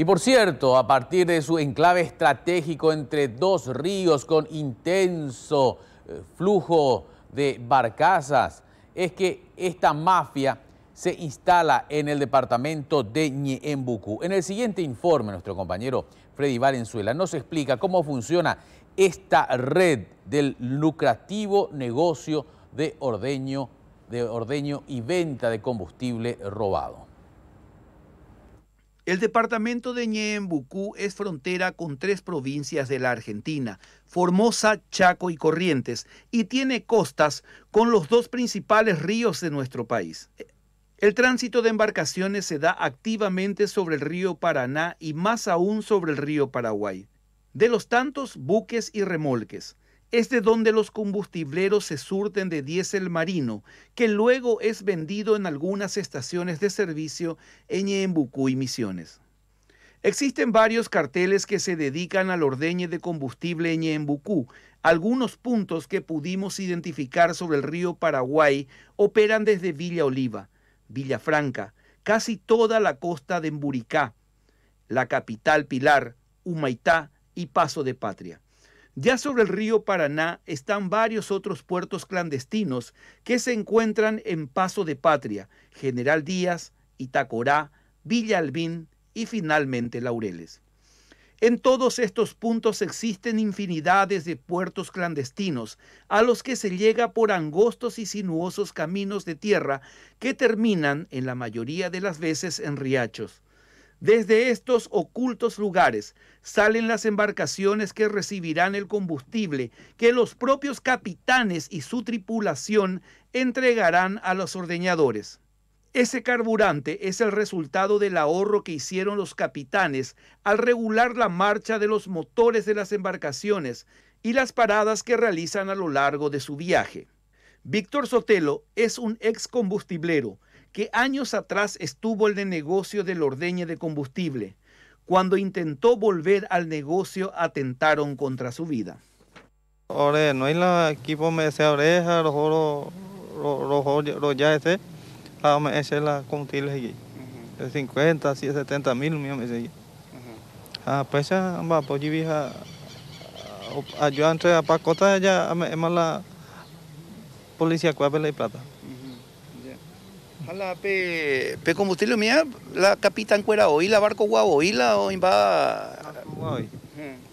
Y por cierto, a partir de su enclave estratégico entre dos ríos con intenso eh, flujo de barcazas, es que esta mafia se instala en el departamento de Ñeembucú. En el siguiente informe, nuestro compañero Freddy Valenzuela nos explica cómo funciona esta red del lucrativo negocio de ordeño, de ordeño y venta de combustible robado. El departamento de Ñeembucú es frontera con tres provincias de la Argentina, Formosa, Chaco y Corrientes, y tiene costas con los dos principales ríos de nuestro país. El tránsito de embarcaciones se da activamente sobre el río Paraná y más aún sobre el río Paraguay. De los tantos buques y remolques, es de donde los combustibleros se surten de diésel marino, que luego es vendido en algunas estaciones de servicio en Ñembucú y Misiones. Existen varios carteles que se dedican al ordeñe de combustible en Algunos puntos que pudimos identificar sobre el río Paraguay operan desde Villa Oliva, Villafranca, casi toda la costa de Emburicá, la capital Pilar, Humaitá y Paso de Patria. Ya sobre el río Paraná están varios otros puertos clandestinos que se encuentran en Paso de Patria, General Díaz, Itacorá, Villa Albín y finalmente Laureles. En todos estos puntos existen infinidades de puertos clandestinos a los que se llega por angostos y sinuosos caminos de tierra que terminan en la mayoría de las veces en riachos. Desde estos ocultos lugares salen las embarcaciones que recibirán el combustible que los propios capitanes y su tripulación entregarán a los ordeñadores. Ese carburante es el resultado del ahorro que hicieron los capitanes al regular la marcha de los motores de las embarcaciones y las paradas que realizan a lo largo de su viaje. Víctor Sotelo es un ex combustiblero que años atrás estuvo el de negocio del ordeñe de combustible. Cuando intentó volver al negocio, atentaron contra su vida. Ahora, no hay la equipo me se oreja, rojo rojo rojo ya ese, a me ese la aquí. De 50, 70 mil, mío me seguía. A ah, pesa, va, pues yo vija, ayudante a pacota, ya, es más la policía cuápela y plata la pe, pe combustible mía, la capitán la barco la o imba.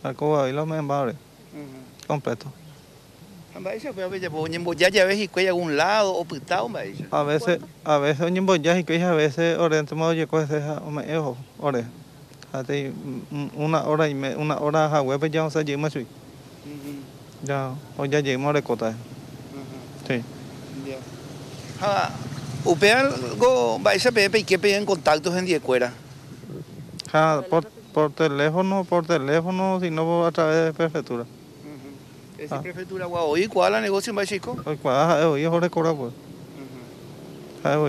Barco Guaboila me embare. Completo. Pues, a veces y algún lado o pitado, A veces, a veces y que a veces oriente me ore. una hora y una hora a pues ya se a más Ya, o ya a recota. Sí. Ah, Upealgo va a Pepe pues, y qué piden contactos en Diecuera. Ah, por, por, teléfono, por teléfono, si no a través de prefectura. Uh -huh. ah. prefectura guau. ¿Y cuál es el negocio en Bachico? Pues, cuál es pues. el cobrar pues.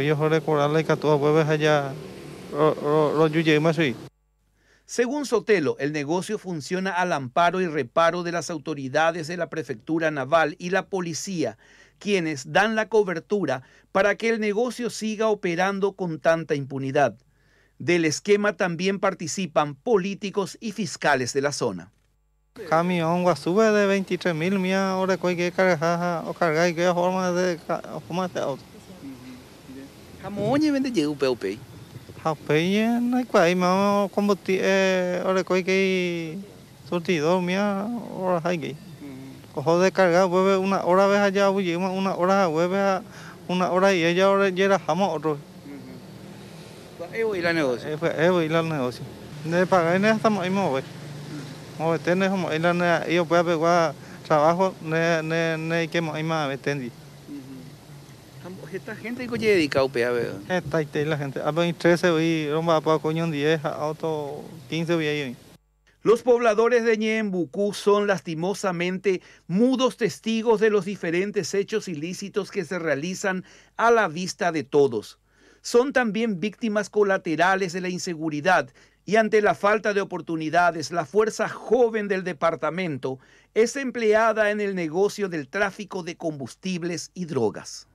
Yo jore corarle que todos pueblos allá según Sotelo, el negocio funciona al amparo y reparo de las autoridades de la Prefectura Naval y la policía, quienes dan la cobertura para que el negocio siga operando con tanta impunidad. Del esquema también participan políticos y fiscales de la zona. Camión sube de 23 mil mía, ahora que cargar o cargar y qué forma de forma de auto. Jamoñe vende llegó PUP. Japeñe, pues, no hay cual, mamá, combustible, eh, ahora que surtidor mía, ahora hay que. Ojo de cargar, vuelve una hora vez allá, oye, una hora, vuelve a una hora y ella ahora llega jamás otro. Evo y la negocio. Evo y la negocio. De pagar en esta misma vez. O tener como a la yo a pegar trabajo, ne ne ne que más más entendí. Esta gente que dedicado a ver. Esta la gente, a 13 y romba para coño 10, a otro 15 voy ahí. Los pobladores de Ñembucú son lastimosamente mudos testigos de los diferentes hechos ilícitos que se realizan a la vista de todos. Son también víctimas colaterales de la inseguridad y ante la falta de oportunidades, la fuerza joven del departamento es empleada en el negocio del tráfico de combustibles y drogas.